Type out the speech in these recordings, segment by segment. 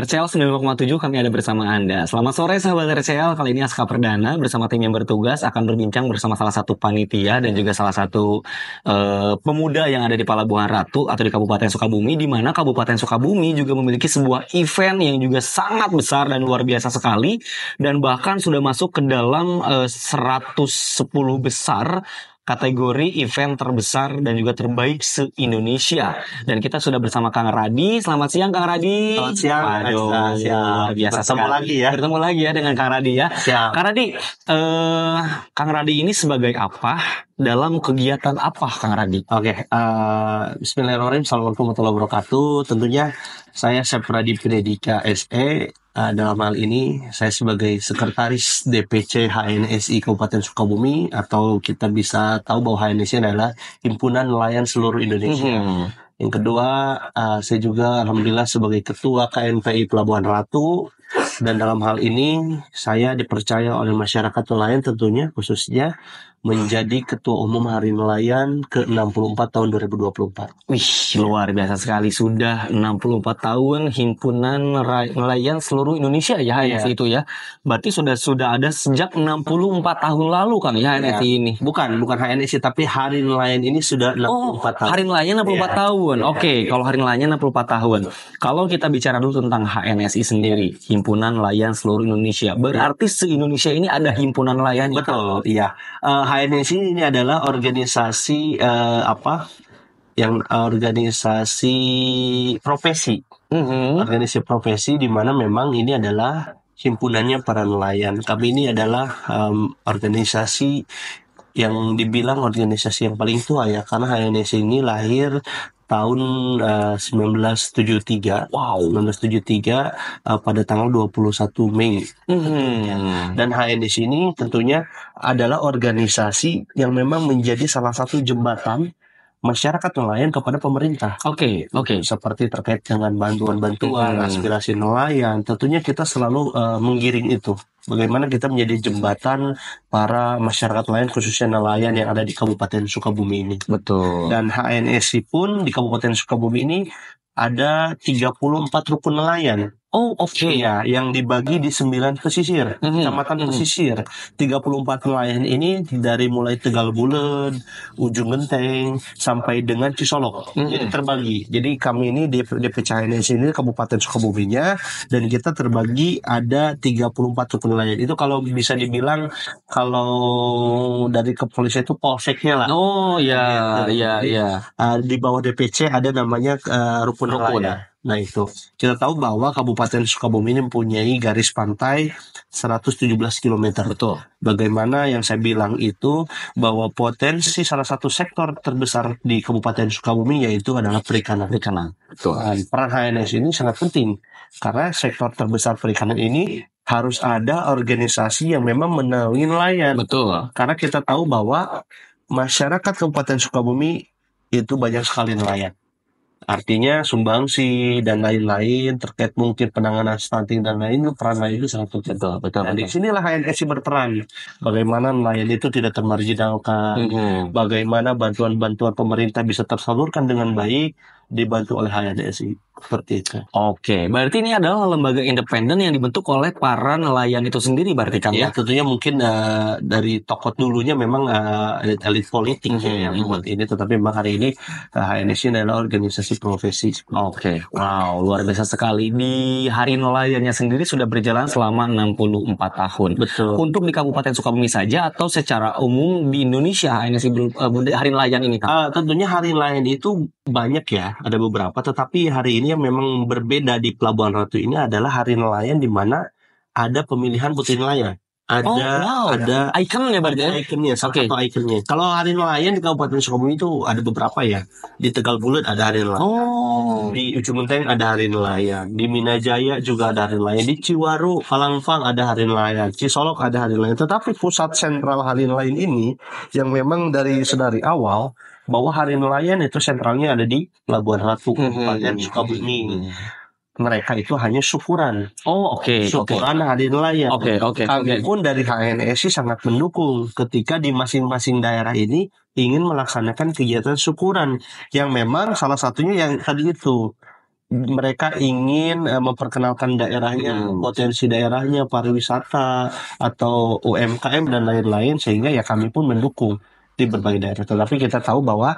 RCL 9.7 kami ada bersama Anda. Selamat sore sahabat RCL, kali ini Aska Perdana bersama tim yang bertugas akan berbincang bersama salah satu panitia dan juga salah satu uh, pemuda yang ada di Palabuhan Ratu atau di Kabupaten Sukabumi, di mana Kabupaten Sukabumi juga memiliki sebuah event yang juga sangat besar dan luar biasa sekali dan bahkan sudah masuk ke dalam eh, uh, 110 besar kategori event terbesar dan juga terbaik se-Indonesia. Dan kita sudah bersama Kang Radi. Selamat siang Kang Radi. Selamat siang. Aduh, siap. biasa bertemu sekali. lagi ya. Bertemu lagi ya dengan Kang Radi ya. Siap. Kang Radi, eh, Kang Radi ini sebagai apa? Dalam kegiatan apa Kang Radi? Oke, okay, uh, eh, Bismillahirrahmanirrahim. Assalamualaikum warahmatullahi wabarakatuh. Tentunya saya Sepradi Predika SE. Uh, ah, dalam hal ini saya sebagai sekretaris DPC HNSI Kabupaten Sukabumi atau kita bisa tahu bahwa HNSI adalah himpunan nelayan seluruh Indonesia. Hmm. Yang kedua, uh, saya juga alhamdulillah sebagai ketua KNPI Pelabuhan Ratu dan dalam hal ini saya dipercaya oleh masyarakat nelayan tentunya khususnya menjadi ketua umum Hari Nelayan ke-64 tahun 2024. Wih, luar biasa sekali. Sudah 64 tahun himpunan nelayan seluruh Indonesia ya HNSI iya. itu ya. Berarti sudah sudah ada sejak 64 tahun lalu kan ya HNSI iya. ini. Bukan, bukan HNSI tapi Hari Nelayan ini sudah 64 oh, tahun. Hari Nelayan 64 yeah. Iya. tahun. Oke, okay, kalau Hari Nelayan 64 tahun. Kalau kita bicara dulu tentang HNSI sendiri, Himpunan Layan Seluruh Indonesia. Berarti se-Indonesia ini ada himpunan layan. Ya? Betul, iya. Uh, eh, HNSI ini adalah organisasi uh, apa? Yang organisasi profesi. Mm -hmm. Organisasi profesi di mana memang ini adalah himpunannya para nelayan. Kami ini adalah um, organisasi yang dibilang organisasi yang paling tua ya karena HNS ini lahir tahun eh, uh, 1973. Wow. 1973 uh, eh, pada tanggal 21 Mei. Hmm. hmm. Dan HNDC ini tentunya adalah organisasi yang memang menjadi salah satu jembatan masyarakat nelayan kepada pemerintah. Oke, okay, oke. Okay. Seperti terkait dengan bantuan-bantuan, hmm. aspirasi nelayan, tentunya kita selalu uh, menggiring itu. Bagaimana kita menjadi jembatan para masyarakat lain, khususnya nelayan yang ada di Kabupaten Sukabumi ini. Betul. Dan HNSI pun di Kabupaten Sukabumi ini ada 34 rukun nelayan Oh, oke. Okay. Iya, yang dibagi di sembilan pesisir, mhm, mhm. kecamatan mm-hmm. pesisir. 34 nelayan ini dari mulai Tegal Bulen, Ujung Genteng sampai dengan Cisolok. Mm-hmm. Jadi terbagi. Jadi kami ini di DPCNS ini Kabupaten nya dan kita terbagi ada 34 suku nelayan. Itu kalau bisa dibilang kalau dari kepolisian itu polseknya lah. Oh, iya, gitu. iya, iya. Ah, di bawah DPC ada namanya uh, rukun, rukun Nah itu, kita tahu bahwa Kabupaten Sukabumi ini mempunyai garis pantai 117 km. Betul. Bagaimana yang saya bilang itu bahwa potensi salah satu sektor terbesar di Kabupaten Sukabumi yaitu adalah perikanan. Perikanan. Betul. Dan nah, peran HNS ini sangat penting karena sektor terbesar perikanan ini harus ada organisasi yang memang menaungi nelayan. Betul. Karena kita tahu bahwa masyarakat Kabupaten Sukabumi itu banyak sekali nelayan Artinya sumbangsi dan lain-lain terkait mungkin penanganan stunting dan lain itu peran itu sangat penting. Betul, betul, betul. di sinilah HNSI berperan. Bagaimana nelayan itu tidak termarginalkan, mm-hmm. bagaimana bantuan-bantuan pemerintah bisa tersalurkan dengan baik dibantu oleh HNSI. Seperti itu. Oke, berarti ini adalah lembaga independen yang dibentuk oleh para nelayan itu sendiri berarti kan ya? Iya, tentunya mungkin uh, dari tokoh dulunya memang uh, elit politik mm -hmm. ya yang membuat ini, tetapi memang hari ini uh, ini adalah organisasi profesi. Oke, okay. wow, luar biasa sekali. Di hari nelayannya sendiri sudah berjalan selama 64 tahun. Betul. Untuk di Kabupaten Sukabumi saja atau secara umum di Indonesia HNSI uh, Hari Nelayan ini? Kan? Uh, tentunya Hari Nelayan itu banyak ya, ada beberapa, tetapi hari ini yang memang berbeda di Pelabuhan Ratu ini adalah Hari Nelayan di mana ada pemilihan putri nelayan. Ada oh, wow. ada ya berarti ya. Ikonnya okay. ikonnya. Kalau Hari Nelayan di Kabupaten Sukabumi itu ada beberapa ya. Di Tegal Bulut ada Hari Nelayan. Oh. Di Ujung Menteng ada Hari Nelayan. Di Minajaya juga ada Hari Nelayan. Di Ciwaru, Falangfang ada Hari Nelayan. Solok ada Hari Nelayan. Tetapi pusat sentral Hari Nelayan ini yang memang dari sedari awal bahwa hari nelayan itu sentralnya ada di Labuan Ratu, hmm, hmm, Kabupaten hmm, Sukabumi. Mereka itu hanya syukuran. Oh, oke. Okay, syukuran okay. hari nelayan. Oke, okay, oke. Okay, Kami okay. pun dari HNSI sangat mendukung ketika di masing-masing daerah ini ingin melaksanakan kegiatan syukuran yang memang salah satunya yang tadi itu mereka ingin eh, memperkenalkan daerahnya, hmm. potensi daerahnya, pariwisata atau UMKM dan lain-lain sehingga ya kami pun mendukung di berbagai daerah. Tetapi kita tahu bahwa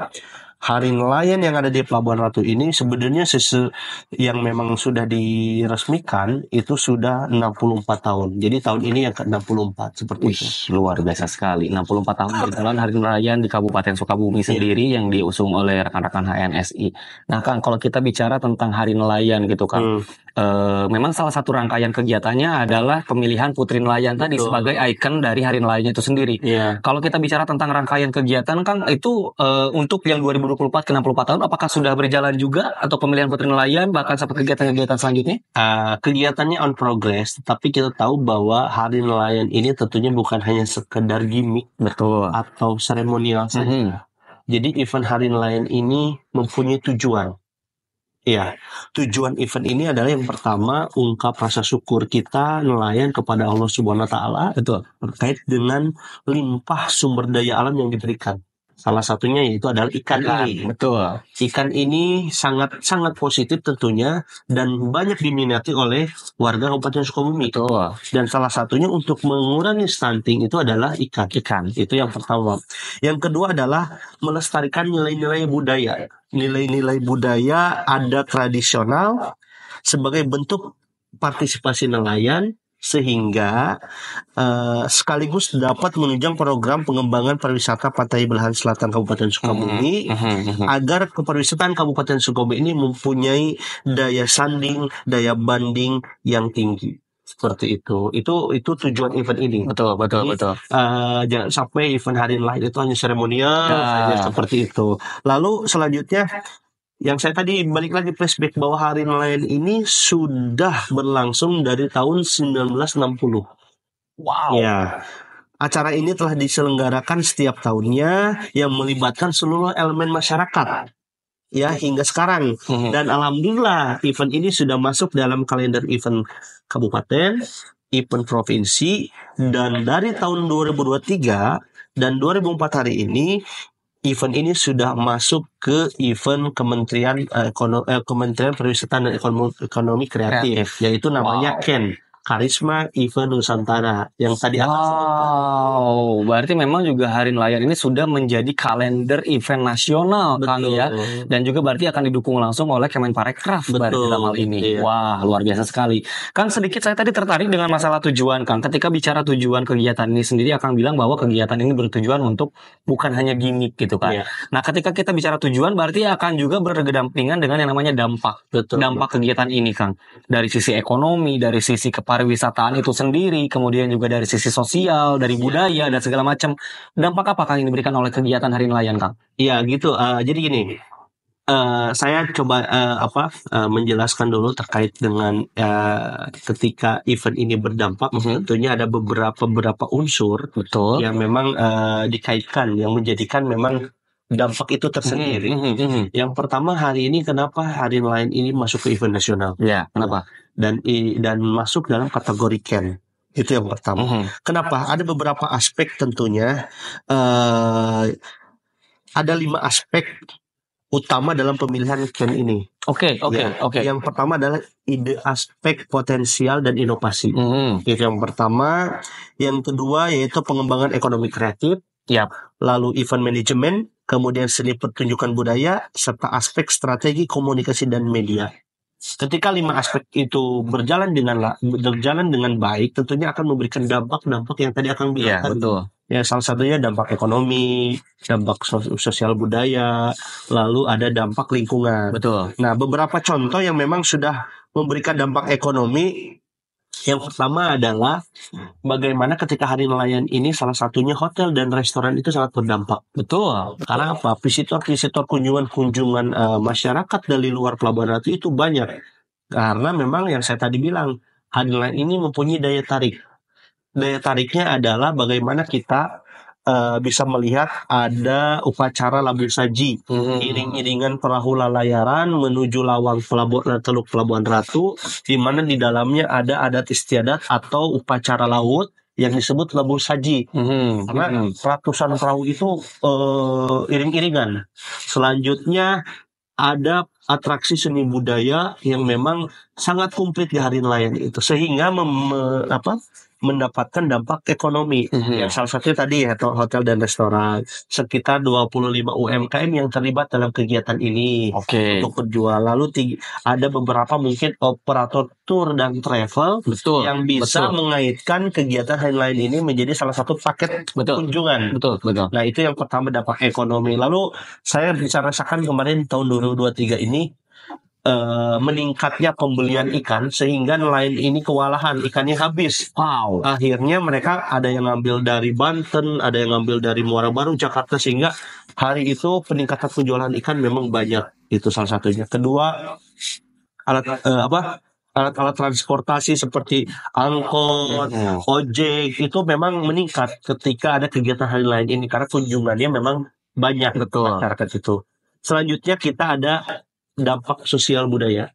hari nelayan yang ada di Pelabuhan Ratu ini sebenarnya sesu yang memang sudah diresmikan itu sudah 64 tahun. Jadi tahun ini yang ke-64 seperti Wih, itu. luar biasa sekali. 64 tahun berjalan hari nelayan di Kabupaten Sukabumi yeah. sendiri yang diusung oleh rekan-rekan HNSI. Nah, Kang, kalau kita bicara tentang hari nelayan gitu, Kang. Hmm. E, memang salah satu rangkaian kegiatannya adalah pemilihan Putri Nelayan tadi sebagai ikon dari hari nelayan itu sendiri. Yeah. Kalau kita bicara tentang rangkaian kegiatan, Kang, itu e, untuk yang 2020 24 ke 64 tahun apakah sudah berjalan juga atau pemilihan putri nelayan bahkan sampai kegiatan-kegiatan selanjutnya? Uh, kegiatannya on progress, tapi kita tahu bahwa Hari Nelayan ini tentunya bukan hanya sekedar gimmick betul atau seremonial saja. Mm -hmm. Jadi event Hari Nelayan ini mempunyai tujuan. Ya, tujuan event ini adalah yang pertama ungkap rasa syukur kita nelayan kepada Allah Subhanahu wa taala betul terkait dengan limpah sumber daya alam yang diberikan. Salah satunya yaitu adalah ikan, ikan ini. Betul. Ikan ini sangat sangat positif tentunya dan banyak diminati oleh warga Kabupaten Sukabumi. Betul. Dan salah satunya untuk mengurangi stunting itu adalah ikan. Ikan itu yang pertama. Yang kedua adalah melestarikan nilai-nilai budaya. Nilai-nilai budaya ada tradisional sebagai bentuk partisipasi nelayan sehingga uh, sekaligus dapat menunjang program pengembangan pariwisata pantai belahan selatan Kabupaten Sukabumi mm-hmm. Mm-hmm, mm-hmm. agar kepariwisataan Kabupaten Sukabumi ini mempunyai daya sanding, daya banding yang tinggi seperti itu. Itu itu tujuan event ini. Betul, betul, ini, betul. Uh, jangan sampai event hari lain itu hanya seremonial nah. seperti itu. Lalu selanjutnya yang saya tadi balik lagi flashback bahwa hari nelayan ini sudah berlangsung dari tahun 1960. Wow. Ya. Acara ini telah diselenggarakan setiap tahunnya yang melibatkan seluruh elemen masyarakat. Ya, hingga sekarang. Hmm. Dan alhamdulillah event ini sudah masuk dalam kalender event kabupaten, event provinsi dan dari tahun 2023 dan 2004 hari ini event ini sudah masuk ke event Kementerian uh, eh, Ekono, eh, Kementerian Pariwisata dan Ekonomi, Ekonomi Kreatif, Kreatif, yaitu namanya wow. KEN Karisma Event Nusantara yang tadi Wow, berarti memang juga Hari Nelayan ini sudah menjadi kalender event nasional ya. Betul. kali ya. Dan juga berarti akan didukung langsung oleh Kemenparekraf berarti dalam hal ini. Iya. Wah, luar biasa sekali. Kang sedikit saya tadi tertarik dengan iya. masalah tujuan Kang. Ketika bicara tujuan kegiatan ini sendiri akan bilang bahwa kegiatan ini bertujuan untuk bukan hanya gimmick gitu kan. Iya. Nah, ketika kita bicara tujuan berarti akan juga berkedampingan dengan yang namanya dampak. Betul. Dampak kegiatan ini Kang. Dari sisi ekonomi, dari sisi kepala pariwisataan itu sendiri, kemudian juga dari sisi sosial, dari iya. budaya dan segala macam. Dampak apa Kang yang diberikan oleh kegiatan Hari Nelayan, Kang? Iya, gitu. Uh, jadi gini, Uh, saya coba uh, apa uh, menjelaskan dulu terkait dengan uh, ketika event ini berdampak mm-hmm. tentunya ada beberapa beberapa unsur betul yang memang uh, dikaitkan yang menjadikan memang dampak itu tersendiri. Mm-hmm, mm-hmm, mm-hmm. Yang pertama hari ini kenapa hari lain ini masuk ke event nasional? Ya, kenapa? Nah, dan dan masuk dalam kategori can. Itu yang pertama. Mm -hmm. Kenapa? Ada beberapa aspek tentunya. Uh, ada lima aspek utama dalam pemilihan ken ini. Oke, okay, oke, okay, ya. oke. Okay. Yang pertama adalah ide aspek potensial dan inovasi. Mm -hmm. Itu yang pertama. Yang kedua yaitu pengembangan ekonomi kreatif. Yap. Lalu event management, kemudian seni pertunjukan budaya, serta aspek strategi komunikasi dan media. Ketika lima aspek itu berjalan dengan berjalan dengan baik, tentunya akan memberikan dampak-dampak yang tadi akan bilang. Ya, betul. Ya, salah satunya dampak ekonomi, dampak sosial budaya, lalu ada dampak lingkungan. Betul. Nah, beberapa contoh yang memang sudah memberikan dampak ekonomi yang pertama adalah bagaimana ketika hari nelayan ini salah satunya hotel dan restoran itu sangat berdampak. Betul. Karena apa? Visitor-visitor kunjungan-kunjungan uh, masyarakat dari luar Pelabuhan Ratu itu banyak. Karena memang yang saya tadi bilang, hari nelayan ini mempunyai daya tarik. Daya tariknya adalah bagaimana kita uh, bisa melihat ada upacara labu saji hmm. iring-iringan perahu lalayaran menuju lawang pelabuhan eh, teluk pelabuhan ratu di mana di dalamnya ada adat istiadat atau upacara laut yang disebut labu saji hmm. karena hmm. ratusan perahu itu uh, iring-iringan selanjutnya ada atraksi seni budaya yang memang sangat komplit di hari nelayan itu sehingga mem, apa mendapatkan dampak ekonomi. Mm-hmm. yang salah satu tadi ya hotel dan restoran sekitar 25 UMKM yang terlibat dalam kegiatan ini okay. untuk penjual. Lalu tinggi, ada beberapa mungkin operator tour dan travel betul, yang bisa betul. mengaitkan kegiatan lain-lain ini menjadi salah satu paket betul, kunjungan. Betul, betul. Nah, itu yang pertama dampak ekonomi. Lalu saya bicara kemarin tahun 2023 ini Eh, meningkatnya pembelian ikan sehingga nelayan ini kewalahan ikannya habis. Wow. Akhirnya mereka ada yang ngambil dari Banten, ada yang ngambil dari Muara Baru, Jakarta sehingga hari itu peningkatan penjualan ikan memang banyak. Itu salah satunya. Kedua alat uh, apa? alat-alat transportasi seperti angkot, ojek itu memang meningkat ketika ada kegiatan hari lain ini karena kunjungannya memang banyak betul masyarakat itu. Selanjutnya kita ada dampak sosial budaya.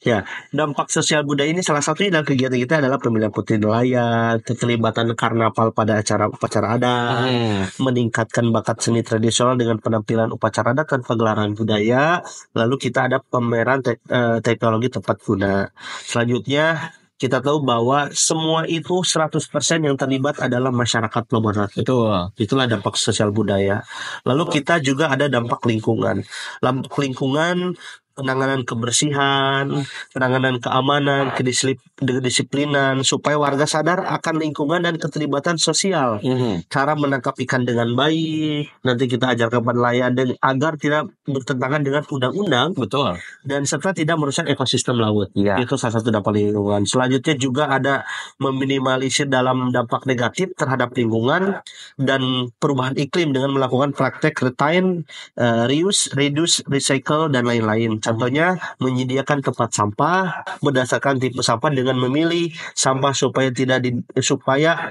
Ya, dampak sosial budaya ini salah satunya dalam kegiatan kita adalah pemilihan putri nelayan, keterlibatan karnaval pada acara upacara adat, hmm. meningkatkan bakat seni tradisional dengan penampilan upacara adat dan pagelaran budaya. Lalu kita ada pameran te eh, teknologi tepat guna. Selanjutnya kita tahu bahwa semua itu 100% yang terlibat adalah masyarakat Lomonat. itu. Itulah dampak sosial budaya. Lalu kita juga ada dampak lingkungan. Dampak lingkungan penanganan kebersihan, penanganan keamanan, kedisiplinan supaya warga sadar akan lingkungan dan keterlibatan sosial. Mm-hmm. Cara menangkap ikan dengan baik, nanti kita ajarkan ke nelayan dan agar tidak bertentangan dengan undang-undang. Betul. Dan serta tidak merusak ekosistem laut. Ya. Itu salah satu dampak lingkungan. Selanjutnya juga ada meminimalisir dalam dampak negatif terhadap lingkungan dan perubahan iklim dengan melakukan praktek retain, uh, reuse, reduce, recycle dan lain-lain Contohnya menyediakan tempat sampah berdasarkan tipe sampah dengan memilih sampah supaya tidak di, supaya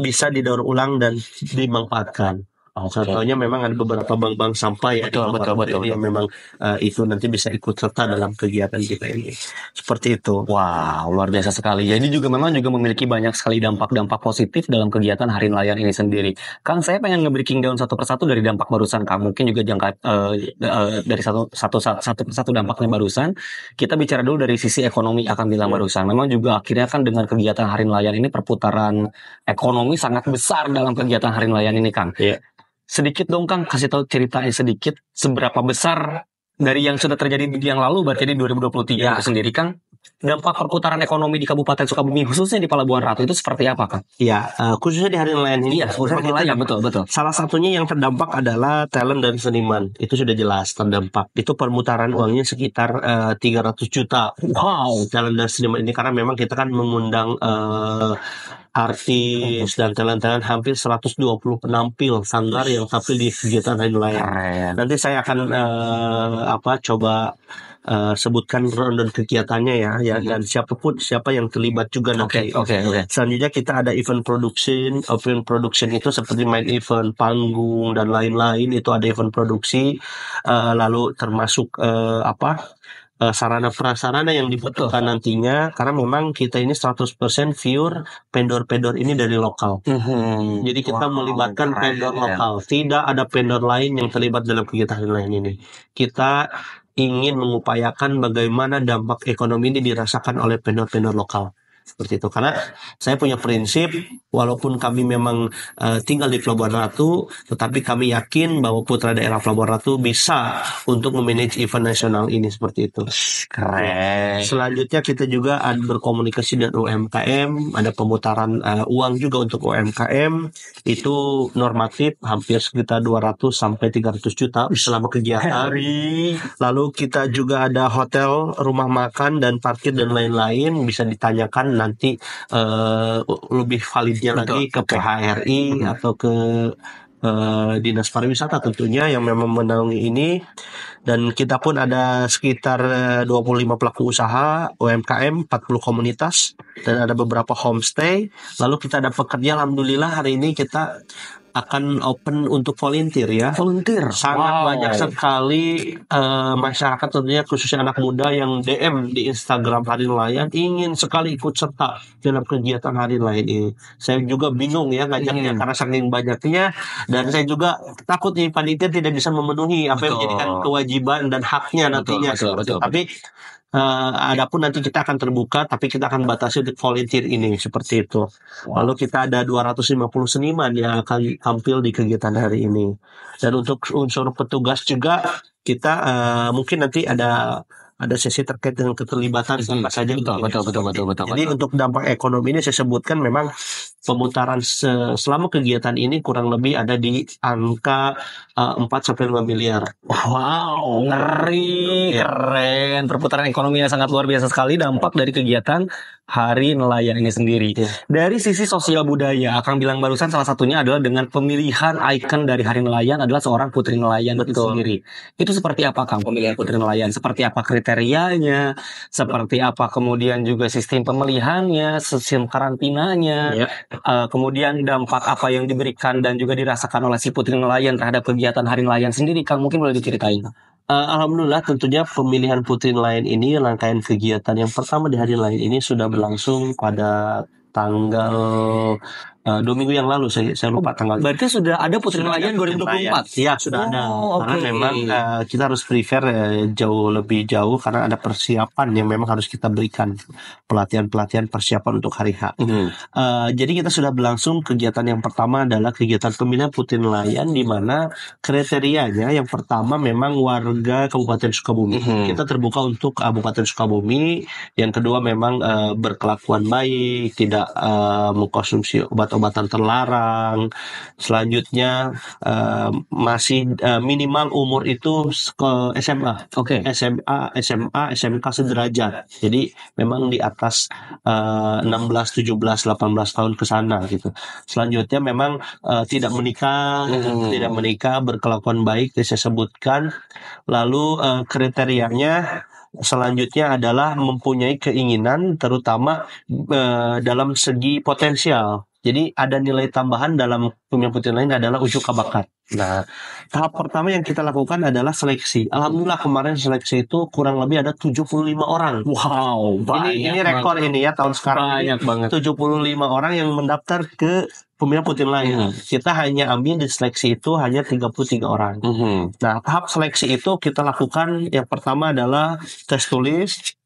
bisa didaur ulang dan dimanfaatkan. Oh, Contohnya memang ada beberapa bank-bank sampah ya, betul, betul, betul, betul, yang memang uh, itu nanti bisa ikut serta dalam kegiatan kita ini. Seperti itu. Wah, wow, luar biasa sekali. Jadi ya, juga memang juga memiliki banyak sekali dampak-dampak positif dalam kegiatan Hari Nelayan ini sendiri. Kang, saya pengen nge-breaking down satu persatu dari dampak barusan Kang. Mungkin juga jangka uh, uh, dari satu satu satu persatu dampaknya barusan. Kita bicara dulu dari sisi ekonomi akan bilang yeah. barusan. Memang juga akhirnya kan dengan kegiatan Hari Nelayan ini perputaran ekonomi sangat besar dalam kegiatan Hari Nelayan ini, Kang. Yeah sedikit dong Kang kasih tahu ceritanya sedikit seberapa besar dari yang sudah terjadi di yang lalu berarti di 2023 ya. itu sendiri Kang dampak perputaran ekonomi di Kabupaten Sukabumi khususnya di Pelabuhan Ratu itu seperti apa Kang? Iya uh, khususnya di hari nelayan ini. ya, khususnya hari nelayan betul betul. Salah satunya yang terdampak adalah talent dan seniman itu sudah jelas terdampak. Itu permutaran uangnya sekitar uh, eh, 300 juta. Wow. Talent dan seniman ini karena memang kita kan mengundang uh, artis dan talent-talent hampir 120 penampil sandar yang tampil di kegiatan lain lain. Nanti saya akan uh, apa coba uh, sebutkan dan kegiatannya ya, ya mhm. dan pun siapa yang terlibat juga nanti. Oke, okay, oke, okay, Okay. Selanjutnya kita ada event production. Event production itu seperti main event panggung dan lain-lain itu ada event produksi uh, lalu termasuk uh, apa? uh, sarana prasarana yang dibutuhkan Betul. nantinya karena memang kita ini 100% viewer vendor-vendor ini dari lokal. Mm-hmm. Jadi kita wow, melibatkan keren, ya. lokal. Tidak ada vendor lain yang terlibat dalam kegiatan lain ini. Kita ingin mengupayakan bagaimana dampak ekonomi ini dirasakan oleh vendor-vendor lokal seperti itu karena saya punya prinsip walaupun kami memang uh, tinggal di Pelabuhan Ratu tetapi kami yakin bahwa putra daerah Pelabuhan Ratu bisa untuk memanage event nasional ini seperti itu keren selanjutnya kita juga ada berkomunikasi dengan UMKM ada pemutaran uh, uang juga untuk UMKM itu normatif hampir sekitar 200 sampai 300 juta selama kegiatan hari. lalu kita juga ada hotel rumah makan dan parkir dan lain-lain bisa ditanyakan nanti uh, lebih validnya Betul. lagi ke PHRI hmm. atau ke uh, dinas pariwisata tentunya yang memang menaungi ini dan kita pun ada sekitar 25 eh, pelaku usaha UMKM 40 komunitas dan ada beberapa homestay lalu kita ada pekerja alhamdulillah hari ini kita akan open untuk volunteer ya. Volunteer. Sangat wow. banyak sekali uh, masyarakat tentunya khususnya anak muda yang DM di Instagram Hari Nelayan ingin sekali ikut serta dalam kegiatan Hari Nelayan ini. Saya juga bingung ya ngajaknya hmm. karena saking banyaknya dan saya juga takut nih panitia tidak bisa memenuhi apa yang menjadikan kewajiban dan haknya betul, nantinya. Betul, betul, betul. Tapi Uh, adapun nanti kita akan terbuka tapi kita akan batasi untuk volunteer ini seperti itu. Lalu kita ada 250 seniman yang akan tampil di kegiatan hari ini. Dan untuk unsur petugas juga kita uh, mungkin nanti ada ada sesi terkait dengan keterlibatan hmm. saja betul betul betul betul betul. Jadi betul. untuk dampak ekonomi ini saya sebutkan memang pemutaran selama kegiatan ini kurang lebih ada di angka eh, empat sampai lima miliar. Wow, ngeri, iya. keren. Perputaran ekonominya sangat luar biasa sekali dampak dari kegiatan Hari Nelayan ini sendiri. Yeah. Dari sisi sosial budaya, akan bilang barusan salah satunya adalah dengan pemilihan ikon dari Hari Nelayan adalah seorang putri nelayan itu sendiri. Itu seperti apa Kang pemilihan putri nelayan? Seperti apa kriterianya? Seperti apa kemudian juga sistem pemilihannya, sistem karantinanya? Yeah Uh, kemudian dampak apa yang diberikan dan juga dirasakan oleh si putri nelayan terhadap kegiatan Hari Nelayan sendiri, Kang mungkin boleh diceritain. Uh, Alhamdulillah tentunya pemilihan Putri Nelayan ini rangkaian kegiatan yang pertama di Hari Nelayan ini sudah berlangsung pada tanggal Uh, dua minggu yang lalu saya saya lupa oh, tanggal. Berarti sudah ada Putri Nelayan 2024. Iya, sudah oh, ada. Okay. Karena memang uh, kita harus prefer uh, eh, jauh lebih jauh karena ada persiapan yang memang harus kita berikan pelatihan-pelatihan persiapan untuk hari H. Hmm. Uh, jadi kita sudah berlangsung kegiatan yang pertama adalah kegiatan pemilihan Putri Nelayan di mana kriterianya yang pertama memang warga Kabupaten Sukabumi. Hmm. Kita terbuka untuk Kabupaten Sukabumi. Yang kedua memang uh, berkelakuan baik, tidak uh, mengkonsumsi obat obat-obatan terlarang. Selanjutnya uh, masih uh, minimal umur itu ke SMA. Oke. Okay. SMA, SMA, SMK sederajat. Jadi memang di atas uh, 16, 17, 18 tahun ke sana gitu. Selanjutnya memang uh, tidak menikah, hmm. tidak menikah, berkelakuan baik saya sebutkan. Lalu uh, kriterianya selanjutnya adalah mempunyai keinginan terutama uh, dalam segi potensial jadi ada nilai tambahan dalam putih lain adalah ujuk bakat. Nah, tahap pertama yang kita lakukan adalah seleksi. Alhamdulillah kemarin seleksi itu kurang lebih ada 75 orang. Wow, banyak ini, ini rekor banget. ini ya tahun sekarang. Banyak banget. 75 orang yang mendaftar ke pemilihan putih lain. Hmm. Kita hanya ambil di seleksi itu hanya 33 orang. tiga -hmm. Nah, tahap seleksi itu kita lakukan yang pertama adalah tes tulis,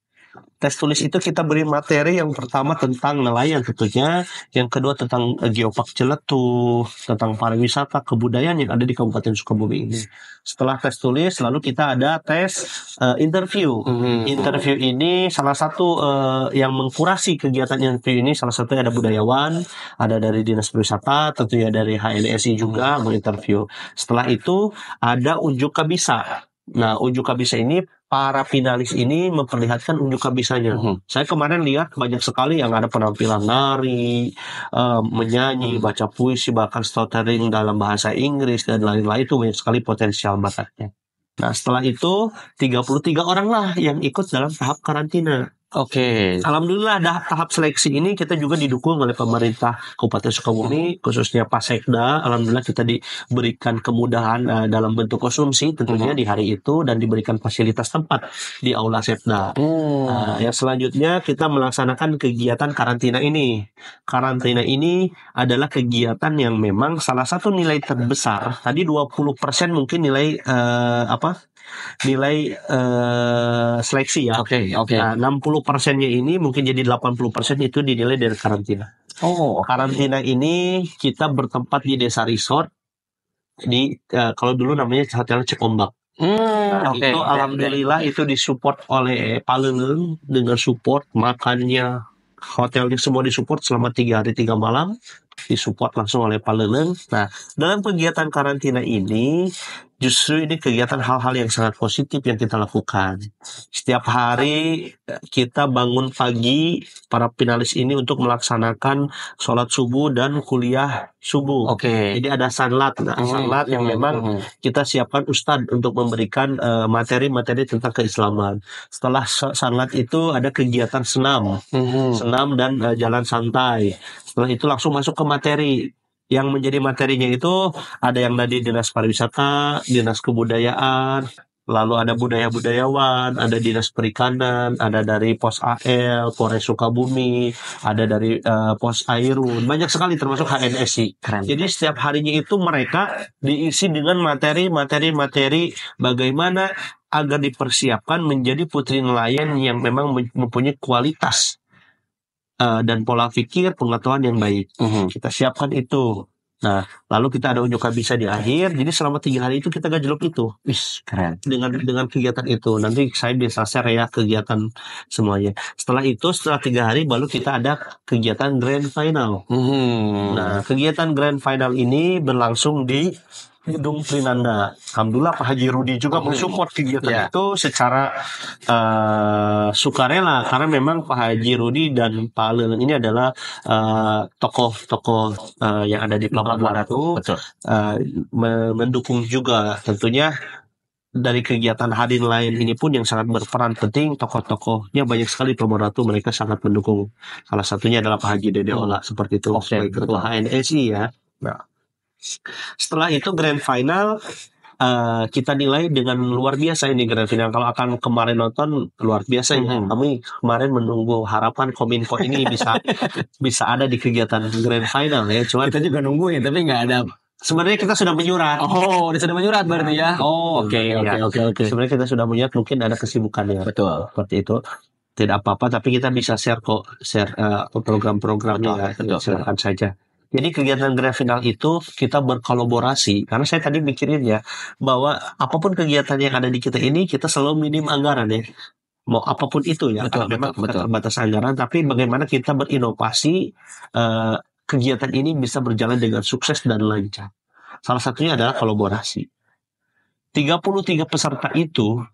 tes tulis itu kita beri materi yang pertama tentang nelayan tentunya, yang kedua tentang eh, geopark celetu, tentang pariwisata, kebudayaan yang ada di Kabupaten Sukabumi ini. Setelah tes tulis, lalu kita ada tes uh, interview. Hmm. Interview ini salah satu uh, yang mengkurasi kegiatan interview ini salah satu ada budayawan, ada dari dinas pariwisata, tentunya dari HNSI juga mm-hmm. menginterview. Setelah itu ada unjuk kabisa. Nah, unjuk kabisa ini para finalis ini memperlihatkan unjuk kebisanya. Mm -hmm. Saya kemarin lihat banyak sekali yang ada penampilan nari, uh, menyanyi, mm-hmm. baca puisi, bahkan stuttering dalam bahasa Inggris dan lain-lain itu banyak sekali potensial bakatnya. Nah setelah itu 33 orang lah yang ikut dalam tahap karantina. Oke, okay. alhamdulillah dah tahap seleksi ini kita juga didukung oleh pemerintah Kabupaten Sukabumi, khususnya Pak Sekda. Alhamdulillah kita diberikan kemudahan uh, dalam bentuk konsumsi tentunya hmm. di hari itu dan diberikan fasilitas tempat di Aula Sekda. Hmm. Uh, yang selanjutnya kita melaksanakan kegiatan karantina ini. Karantina ini adalah kegiatan yang memang salah satu nilai terbesar. Tadi 20% mungkin nilai uh, apa? nilai uh, seleksi ya. Oke, okay, oke. Okay. Nah, 60 persennya ini mungkin jadi 80 persen itu dinilai dari karantina. Oh, karantina ini kita bertempat di desa resort di uh, kalau dulu namanya hotel Cekombak. Hmm, nah, okay. itu alhamdulillah itu disupport oleh Paleleng dengan support makannya hotelnya semua disupport selama tiga hari tiga malam disupport langsung oleh Paleleng. Nah dalam kegiatan karantina ini justru ini kegiatan hal-hal yang sangat positif yang kita lakukan. Setiap hari kita bangun pagi para finalis ini untuk melaksanakan sholat subuh dan kuliah subuh. Oke. Okay. Jadi ada sanlat, nah, hmm, sanlat yang hmm, memang hmm. kita siapkan ustadz untuk memberikan eh, materi-materi uh, tentang keislaman. Setelah sanlat itu ada kegiatan senam, senam dan uh, jalan santai. Setelah itu langsung masuk ke materi yang menjadi materinya itu ada yang tadi dinas pariwisata, dinas kebudayaan, lalu ada budaya budayawan, ada dinas perikanan, ada dari pos AL, Polres Sukabumi, ada dari uh, pos Airun, banyak sekali termasuk HNSI. Keren. Jadi setiap harinya itu mereka diisi dengan materi-materi-materi bagaimana agar dipersiapkan menjadi putri nelayan yang memang mempunyai kualitas uh, dan pola pikir pengetahuan yang baik. Mm-hmm. Kita siapkan itu. Nah, lalu kita ada unjuk bisa di akhir. Jadi selama tiga hari itu kita gajelok itu. Wis, keren. Dengan dengan kegiatan itu. Nanti saya bisa share ya kegiatan semuanya. Setelah itu, setelah tiga hari baru kita ada kegiatan grand final. Hmm. Nah, kegiatan grand final ini berlangsung di Gedung Trinanda. Alhamdulillah Pak Haji Rudi juga mensupport kegiatan yeah. itu secara uh, sukarela karena memang Pak Haji Rudi dan Pak Leleng ini adalah tokoh-tokoh eh, uh, uh, eh, yang ada di Pelabuhan Ratu uh, mendukung juga tentunya dari kegiatan Hadin lain ini pun yang sangat berperan penting tokoh-tokohnya banyak sekali Pelabuhan Ratu mereka sangat mendukung salah satunya adalah Pak Haji Dede Ola hmm. seperti itu okay. sebagai ketua HNSI ya. Nah. Setelah itu grand final uh, kita nilai dengan luar biasa ini grand final. Kalau akan kemarin nonton luar biasa ya. Kami kemarin menunggu harapan Kominfo ini bisa bisa ada di kegiatan grand final ya. Cuma kita juga nunggu ya, tapi nggak ada Sebenarnya kita sudah menyurat. Oh, sudah menyurat berarti ya. Iya. Oh, oke, iya. oke, oke, oke. Sebenarnya kita sudah menyurat, mungkin ada kesibukan ya. Betul. Seperti itu tidak apa-apa tapi kita bisa share kok share eh, program-program uh, program -program ya, silakan saja jadi kegiatan grand final itu kita berkolaborasi karena saya tadi mikirin ya bahwa apapun kegiatan yang ada di kita ini kita selalu minim anggaran ya. Mau apapun itu ya, betul, memang betul. terbatas anggaran, tapi bagaimana kita berinovasi eh, kegiatan ini bisa berjalan dengan sukses dan lancar. Salah satunya adalah kolaborasi. 33 peserta itu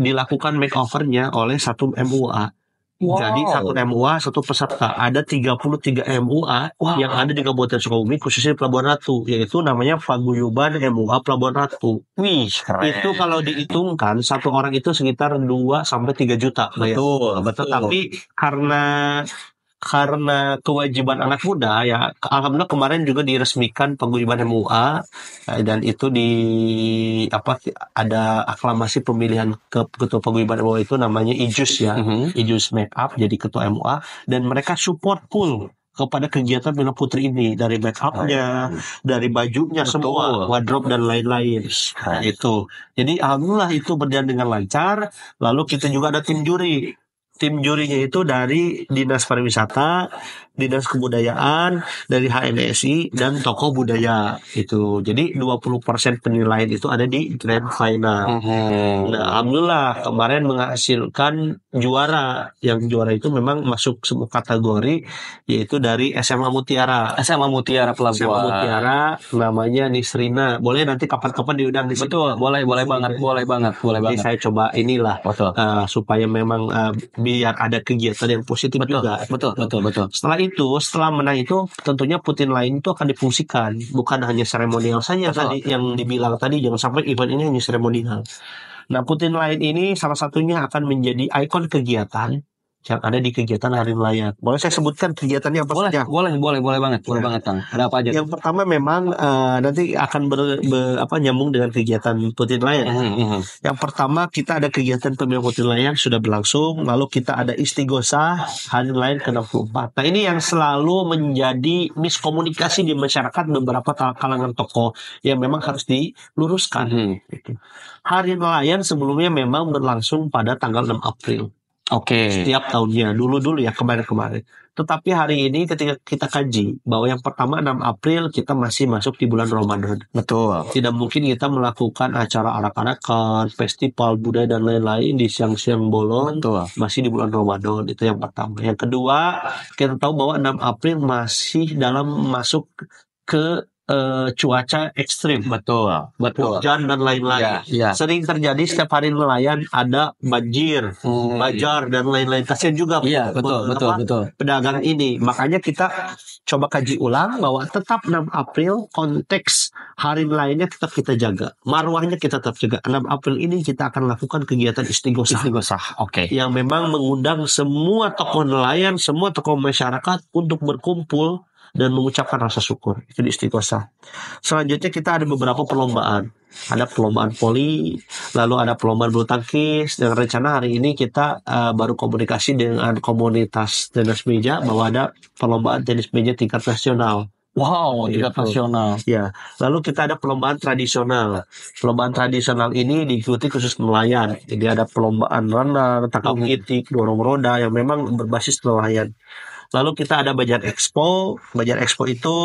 dilakukan makeovernya oleh satu MUA Wow. Jadi satu MUA satu peserta ada 33 MUA wow. yang ada di Kabupaten Sukabumi khususnya di Pelabuhan Ratu yaitu namanya Paguyuban MUA Pelabuhan Ratu. Wih, keren. Itu kalau dihitungkan satu orang itu sekitar 2 sampai 3 juta. Betul, betul. betul. Tapi karena karena kewajiban anak muda ya alhamdulillah kemarin juga diresmikan pengguliban MUA eh, dan itu di apa ada aklamasi pemilihan ke ketua pengguliban MUA itu namanya IJUS ya mm -hmm. IJUS Make Up jadi ketua MUA dan mereka support full kepada kegiatan Mila Putri ini dari make upnya, oh, iya. dari bajunya Betul. semua, wardrobe dan lain-lain. itu. Jadi alhamdulillah itu berjalan dengan lancar. Lalu kita juga ada tim juri tim jurinya itu dari dinas pariwisata dinas kebudayaan dari HNSI dan Toko budaya itu jadi 20% penilaian itu ada di grand final hmm. nah alhamdulillah kemarin menghasilkan juara yang juara itu memang masuk semua kategori yaitu dari SMA Mutiara SMA Mutiara Pelabuhan SMA Mutiara namanya Nisrina boleh nanti kapan-kapan diundang di betul boleh boleh banget boleh banget boleh banget saya coba inilah betul. Uh, supaya memang uh, biar ada kegiatan yang positif betul, juga betul betul betul setelah itu setelah menang itu tentunya Putin lain itu akan difungsikan bukan hanya seremonial saja Betul. tadi yang dibilang tadi jangan sampai event ini hanya seremonial. Nah Putin lain ini salah satunya akan menjadi ikon kegiatan yang ada di kegiatan Hari Nelayan. Boleh saya sebutkan kegiatannya apa boleh, saja? Boleh, boleh, boleh banget, boleh ya. banget, Kang. Ada apa aja? Yang pertama memang uh, nanti akan ber, ber, apa nyambung dengan kegiatan Putih Nelayan. Mm hmm, -hmm. Yang pertama kita ada kegiatan pemilihan Putih Nelayan sudah berlangsung, lalu kita ada istigosa Hari Nelayan ke-64. Nah, ini yang selalu menjadi miskomunikasi di masyarakat beberapa kalangan toko yang memang harus diluruskan. Mm -hmm. Gitu. Hari Nelayan sebelumnya memang berlangsung pada tanggal 6 April. Oke. Okay. Setiap tahunnya dulu dulu ya kemarin-kemarin. Tetapi hari ini ketika kita kaji bahwa yang pertama 6 April kita masih masuk di bulan Ramadan. Betul. Tidak mungkin kita melakukan acara arak-arakan, festival budaya dan lain-lain di siang-siang bolong. Betul. Masih di bulan Ramadan itu yang pertama. Yang kedua, kita tahu bahwa 6 April masih dalam masuk ke uh, cuaca ekstrim. Betul. Betul. Hujan dan lain-lain. Yeah, yeah. Sering terjadi setiap hari nelayan ada banjir, hmm. bajar dan lain-lain. Kasian juga. Iya, betul, betul, betul. Pedagang ini. Makanya kita coba kaji ulang bahwa tetap 6 April konteks hari nelayannya tetap kita jaga. Marwahnya kita tetap jaga. 6 April ini kita akan lakukan kegiatan istighosah. Istighosah. Oke. Okay. Yang memang mengundang semua tokoh nelayan, semua tokoh masyarakat untuk berkumpul dan mengucapkan rasa syukur. Itu di Selanjutnya kita ada beberapa perlombaan. Ada perlombaan poli, lalu ada perlombaan bulu tangkis. Dan rencana hari ini kita uh, baru komunikasi dengan komunitas tenis meja bahwa ada perlombaan tenis meja tingkat nasional. Wow, gitu. tingkat gitu. nasional. Ya, lalu kita ada perlombaan tradisional. Perlombaan tradisional ini diikuti khusus nelayan. Jadi ada perlombaan renang, tangkap mm-hmm. itik, dorong roda yang memang berbasis nelayan. Lalu kita ada belajar Expo. belajar Expo itu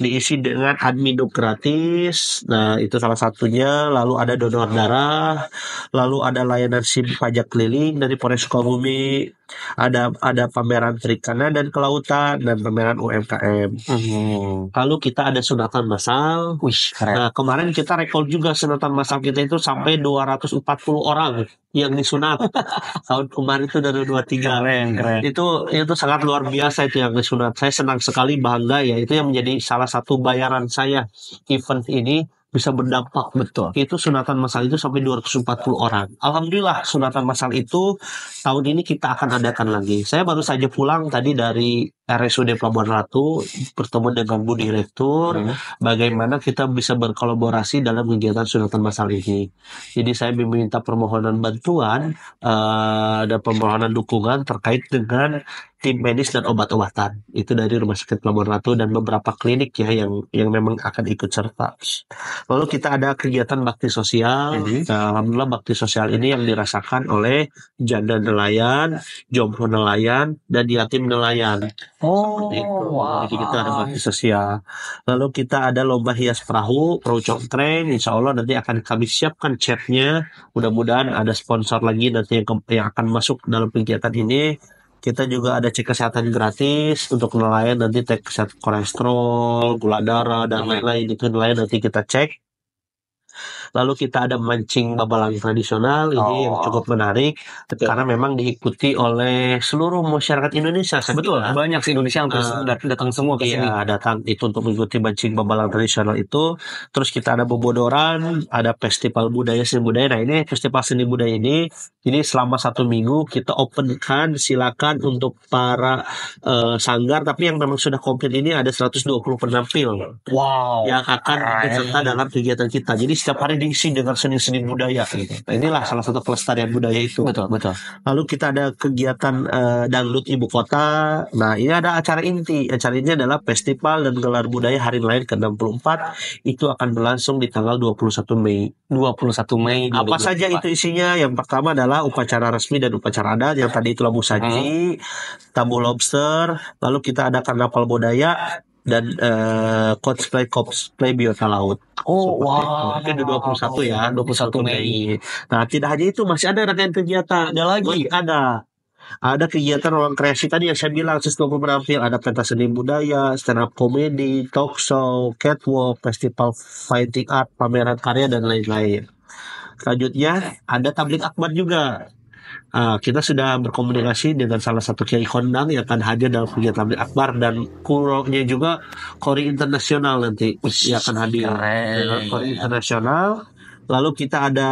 diisi dengan admin gratis. Nah, itu salah satunya. Lalu ada donor darah, lalu ada layanan SIM pajak keliling dari Polres Sukabumi, ada ada pameran perikanan dan kelautan dan pameran UMKM. Hmm. Lalu kita ada sunatan masal, Wih, keren. Nah, kemarin kita rekor juga sunatan masal kita itu sampai 240 orang yang disunat. Tahun kemarin itu dari 23. Keren, keren. Itu itu sangat luar biasa itu yang disunat. Saya senang sekali bangga ya. Itu yang menjadi salah salah satu bayaran saya event ini bisa berdampak betul itu sunatan masal itu sampai 240 orang alhamdulillah sunatan masal itu tahun ini kita akan adakan lagi saya baru saja pulang tadi dari RSUD Pelabuhan Ratu bertemu dengan Bu Direktur hmm. bagaimana kita bisa berkolaborasi dalam kegiatan sunatan masal ini jadi saya meminta permohonan bantuan uh, dan permohonan dukungan terkait dengan tim medis dan obat-obatan itu dari Rumah Sakit Pelabuhan Ratu dan beberapa klinik ya yang yang memang akan ikut serta. Lalu kita ada kegiatan bakti sosial. Mhm. alhamdulillah bakti sosial ini yang dirasakan oleh janda nelayan, jomblo nelayan dan yatim nelayan. Oh, itu. Wow. Jadi kita ada bakti sosial. Lalu kita ada lomba hias perahu, perahu congkreng. Insya Allah nanti akan kami siapkan chatnya. Mudah-mudahan ada sponsor lagi nanti yang, yang akan masuk dalam kegiatan ini kita juga ada cek kesehatan gratis untuk nelayan nanti cek kesehatan kolesterol, gula darah dan lain-lain itu nelayan nanti kita cek. Lalu kita ada mancing babalang tradisional ini oh. yang cukup menarik Betul. karena memang diikuti oleh seluruh masyarakat Indonesia. sebetulnya kan? Betul, iya. banyak sih Indonesia yang uh, datang semua ke iya, sini. Iya, datang itu untuk mengikuti mancing babalang tradisional itu. Terus kita ada bobodoran, ada festival budaya seni budaya. Nah, ini festival seni budaya ini ini selama satu minggu kita openkan silakan untuk para uh, sanggar tapi yang memang sudah komplit ini ada 120 penampil. Wow. Yang akan berserta dalam kegiatan kita. Jadi setiap hari diisi dengan seni-seni budaya. Gitu. Nah, inilah salah satu pelestarian budaya itu. Betul, betul. Lalu kita ada kegiatan uh, dangdut ibu kota. Nah, ini ada acara inti. Acara ini adalah festival dan gelar budaya hari lain ke-64 itu akan berlangsung di tanggal 21 Mei. 21 Mei. 2024. Apa saja itu isinya? Yang pertama adalah upacara resmi dan upacara adat yang tadi itu labu saji, hmm. tamu lobster, lalu kita ada karnaval budaya, dan uh, eh, cosplay Play Biota Laut. Oh, wah, wow. puluh 21 ya, 21 Mei. Nah, tidak hanya itu, masih ada rangkaian kegiatan. Ada lagi, ada ada kegiatan ruang kreasi tadi yang saya bilang sistem penampil ada pentas seni budaya stand up comedy talk show catwalk festival fighting art pameran karya dan lain-lain selanjutnya ada tablik akbar juga uh, kita sudah berkomunikasi dengan salah satu kiai kondang yang akan hadir dalam kegiatan akbar dan kuronya juga kori internasional nanti Ush, yang akan hadir keren. Eh, kori internasional lalu kita ada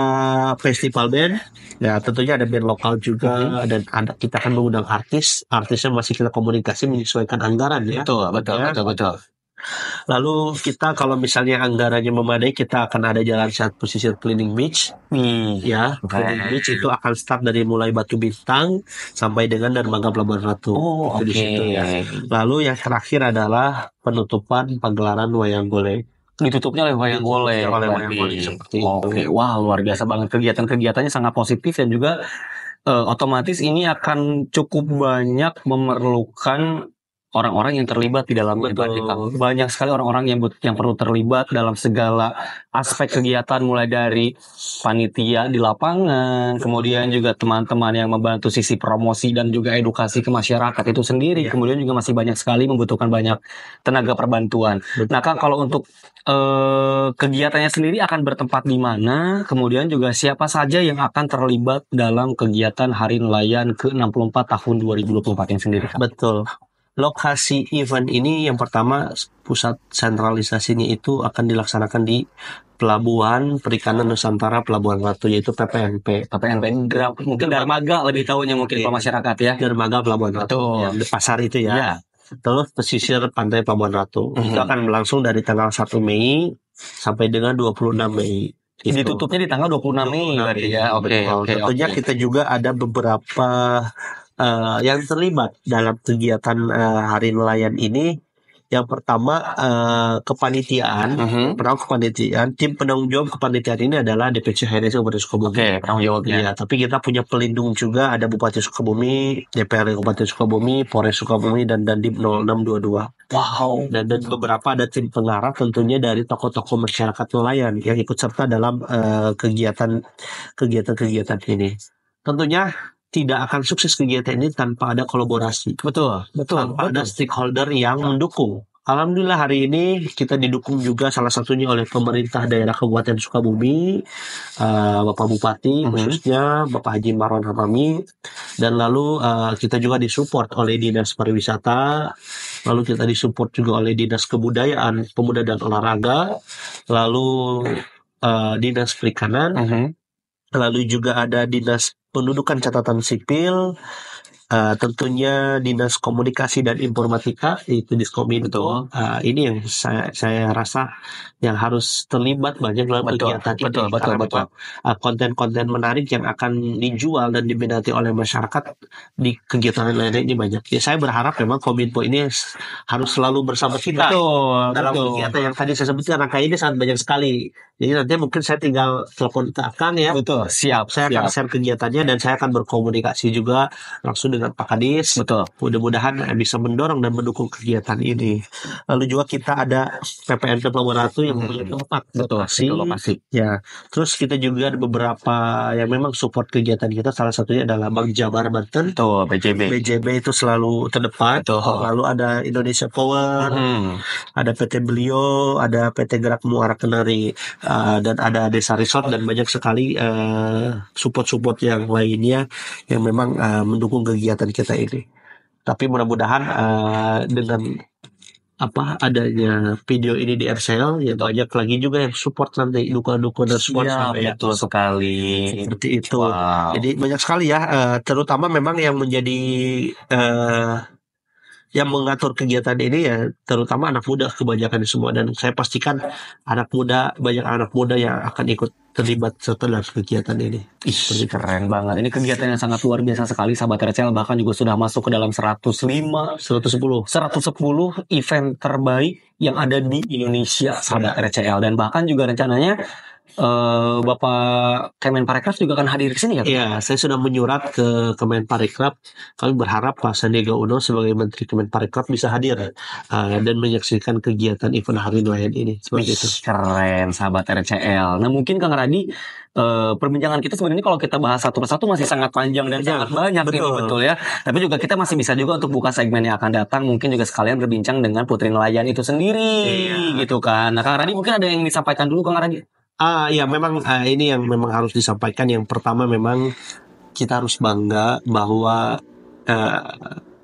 festival band ya tentunya ada band lokal juga dan ada, kita akan mengundang artis artisnya masih kita komunikasi menyesuaikan anggaran ya betul betul ya. betul Lalu kita kalau misalnya anggarannya memadai, kita akan ada jalan saat pesisir cleaning beach. Hmm. Ya, okay. cleaning beach itu akan start dari mulai Batu Bintang sampai dengan Dermaga Pelabuhan Ratu. Oh, oke. Okay. ya. Lalu yang terakhir adalah penutupan pagelaran wayang golek ditutupnya oleh wayang golek. Oke, okay. wah luar biasa banget kegiatan-kegiatannya sangat positif dan juga uh, otomatis ini akan cukup banyak memerlukan orang-orang yang terlibat di dalam Betul. Banyak sekali orang-orang yang yang perlu terlibat dalam segala aspek kegiatan mulai dari panitia di lapangan, kemudian juga teman-teman yang membantu sisi promosi dan juga edukasi ke masyarakat itu sendiri. Ya. Kemudian juga masih banyak sekali membutuhkan banyak tenaga perbantuan. Betul. Nah, kan kalau untuk eh, kegiatannya sendiri akan bertempat di mana? Kemudian juga siapa saja yang akan terlibat dalam kegiatan Hari Nelayan ke-64 tahun 2024 yang sendiri? kan? Betul lokasi event ini yang pertama pusat sentralisasinya itu akan dilaksanakan di Pelabuhan Perikanan Nusantara Pelabuhan Ratu yaitu PPNP. PPNP mungkin dermaga lebih tahunya mungkin Pak iya. masyarakat ya. Dermaga Pelabuhan Ratu. Ya, pasar itu ya. ya. Terus pesisir pantai Pelabuhan Ratu. Mm -hmm. Itu akan berlangsung dari tanggal 1 Mei sampai dengan 26 Mei. Itu. Ditutupnya di tanggal 26 Mei 26 ya. Oke. Okay, okay, Tentunya okay. kita juga ada beberapa uh, yang terlibat dalam kegiatan uh, Hari Nelayan ini yang pertama uh, kepanitiaan, uh mhm. -huh. perang kepanitiaan, tim penanggung jawab kepanitiaan ini adalah DPC HNS Kabupaten Sukabumi. okay, penanggung jawabnya. Ya, iya. tapi kita punya pelindung juga ada Bupati Sukabumi, DPR Kabupaten Sukabumi, Polres Sukabumi dan Dandim 0622. Wow. Dan, dan beberapa ada tim pengarah tentunya dari tokoh-tokoh masyarakat nelayan yang ikut serta dalam kegiatan-kegiatan kegiatan, kegiatan ini. Tentunya tidak akan sukses kegiatan ini tanpa ada kolaborasi. Betul, betul. Tanpa betul. ada stakeholder yang mendukung. Alhamdulillah hari ini kita didukung juga salah satunya oleh pemerintah daerah Kabupaten Sukabumi, uh, Bapak Bupati mm-hmm. khususnya Bapak Haji Maron Hamami, dan lalu uh, kita juga disupport oleh Dinas Pariwisata, lalu kita disupport juga oleh Dinas Kebudayaan, Pemuda dan Olahraga, lalu uh, Dinas Perikanan, mm-hmm. lalu juga ada Dinas pendudukan catatan sipil Uh, tentunya Dinas Komunikasi dan Informatika itu diskomin itu uh, ini yang saya saya rasa yang harus terlibat banyak dalam betul, kegiatan betul, ini betul, betul betul. konten eh, konten-konten menarik yang akan dijual dan diminati oleh masyarakat di kegiatan lain-lain ini banyak. Ya saya berharap memang Kominfo ini harus selalu bersama kita betul, dalam betul. kegiatan yang tadi saya sebutkan rangkaian ini sangat banyak sekali. Jadi nanti mungkin saya tinggal telepon ke Akang ya. Betul, siap. Saya siap. akan share kegiatannya dan saya akan berkomunikasi juga langsung dengan Pak Kadis. Betul. Mudah-mudahan eh, bisa mendorong dan mendukung kegiatan ini. Lalu juga kita ada PPN Pelabuhan Ratu yang hmm. punya tempat lokasi. Betul, lokasi. Ya. Terus kita juga ada beberapa yang memang support kegiatan kita. Salah satunya adalah Bank Jabar Banten. Tuh, BJB. BJB itu selalu terdepan. Tuh. Lalu ada Indonesia Power, hmm. ada PT Belio. ada PT Gerak Muara Kenari, uh, dan ada Desa Resort dan banyak sekali eh, support-support uh, yang lainnya yang memang uh, mendukung kegiatan kegiatan kita ini. Tapi mudah-mudahan uh, dengan apa adanya video ini di RCL ya banyak lagi juga yang support nanti dukun-dukun dan support iya, ya, sampai itu ya. sekali seperti itu wow. jadi banyak sekali ya uh, terutama memang yang menjadi uh, yang mengatur kegiatan ini ya terutama anak muda kebanyakan semua dan saya pastikan anak muda banyak anak muda yang akan ikut terlibat setelah kegiatan ini. Ih, keren banget. Ini kegiatan yang sangat luar biasa sekali sahabat RCL bahkan juga sudah masuk ke dalam 105, 110, 110 event terbaik yang ada di Indonesia sahabat RCL dan bahkan juga rencananya uh, Bapak Kemenparekraf juga akan hadir ke sini ya? Iya, saya sudah menyurat ke Kemenparekraf. Kami berharap Pak Sandiaga Uno sebagai Menteri Kemenparekraf bisa hadir uh, dan menyaksikan kegiatan event Hari Nelayan ini. Seperti Wih, itu. Keren, sahabat RCL. Nah, mungkin Kang Radi uh, perbincangan kita sebenarnya kalau kita bahas satu persatu masih sangat panjang dan ya, sangat banyak betul. betul ya. Tapi juga kita masih bisa juga untuk buka segmen yang akan datang mungkin juga sekalian berbincang dengan Putri Nelayan itu sendiri iya. gitu kan. Nah, Kang Rani mungkin ada yang disampaikan dulu Kang Rani. Ah ya memang uh, ini yang memang harus disampaikan. Yang pertama memang kita harus bangga bahwa uh,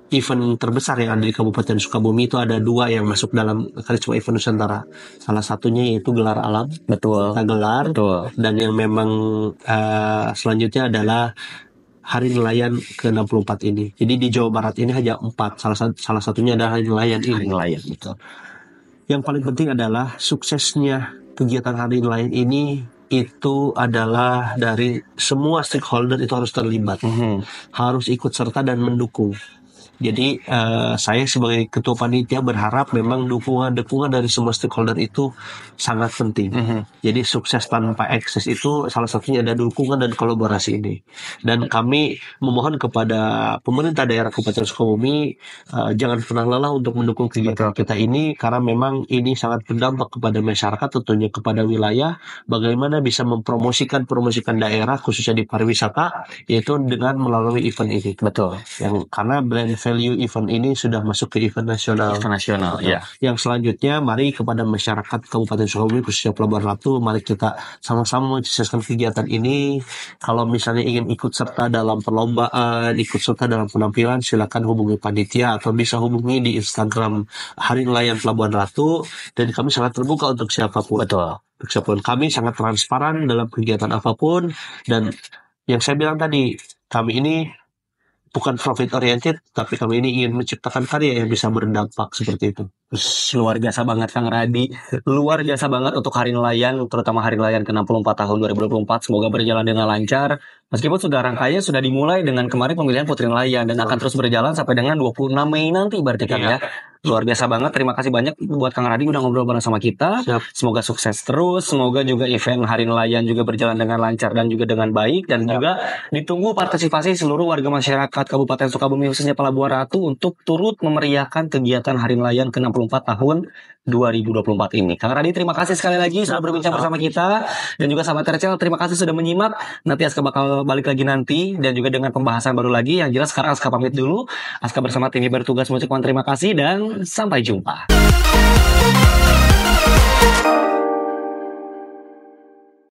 event terbesar yang ada di Kabupaten Sukabumi itu ada dua yang masuk dalam Karisma Event Nusantara. Salah satunya yaitu gelar alam, betul. Kita gelar, betul. dan yang memang uh, selanjutnya adalah Hari Nelayan ke-64 ini. Jadi di Jawa Barat ini hanya empat. Salah, salah satunya adalah Hari Nelayan ini. Hari Nelayan, betul. Yang paling penting adalah suksesnya kegiatan hari lain ini itu adalah dari semua stakeholder itu harus terlibat, mm -hmm. harus ikut serta dan mendukung. Jadi uh, saya sebagai ketua panitia berharap memang dukungan-dukungan dari semua stakeholder itu sangat penting. Mm -hmm. Jadi sukses tanpa ekses itu salah satunya ada dukungan dan kolaborasi ini. Dan kami memohon kepada pemerintah daerah Kabupaten Sukabumi uh, jangan pernah lelah untuk mendukung kegiatan kita ini karena memang ini sangat berdampak kepada masyarakat tentunya kepada wilayah. Bagaimana bisa mempromosikan promosikan daerah khususnya di pariwisata yaitu dengan melalui event ini. Betul. Yang karena brand value event ini sudah masuk ke event nasional. Event nasional, ya. Yang selanjutnya, mari kepada masyarakat Kabupaten Sukabumi khususnya Pelabuhan Ratu, mari kita sama-sama mensukseskan kegiatan ini. Kalau misalnya ingin ikut serta dalam perlombaan, ikut serta dalam penampilan, silakan hubungi panitia atau bisa hubungi di Instagram Hari Nelayan Pelabuhan Ratu. Dan kami sangat terbuka untuk siapapun. Betul. Untuk siapapun. Kami sangat transparan dalam kegiatan apapun dan yang saya bilang tadi, kami ini bukan profit oriented, tapi kami ini ingin menciptakan karya yang bisa berdampak seperti itu. Ush, luar biasa banget Kang Radi. Luar biasa banget untuk Hari Nelayan, terutama Hari Nelayan ke-64 tahun 2024. Semoga berjalan dengan lancar. Meskipun sudah rangkaiannya sudah dimulai dengan kemarin pemilihan Putri Nelayan dan akan terus berjalan sampai dengan 26 Mei nanti berarti kan ya. Luar biasa banget. Terima kasih banyak buat Kang Radi udah ngobrol bareng sama kita. Siap. Semoga sukses terus. Semoga juga event Hari Nelayan juga berjalan dengan lancar dan juga dengan baik dan Siap. juga ditunggu partisipasi seluruh warga masyarakat Kabupaten Sukabumi khususnya Pelabuhan Ratu untuk turut memeriahkan kegiatan Hari Nelayan ke-64 2024 tahun 2024 ini. Kang Radi terima kasih sekali lagi sudah berbincang bersama kita dan juga sama Tercel terima kasih sudah menyimak. Nanti Aska bakal balik lagi nanti dan juga dengan pembahasan baru lagi yang jelas sekarang Aska pamit dulu. Aska bersama tim bertugas mengucapkan terima kasih dan sampai jumpa.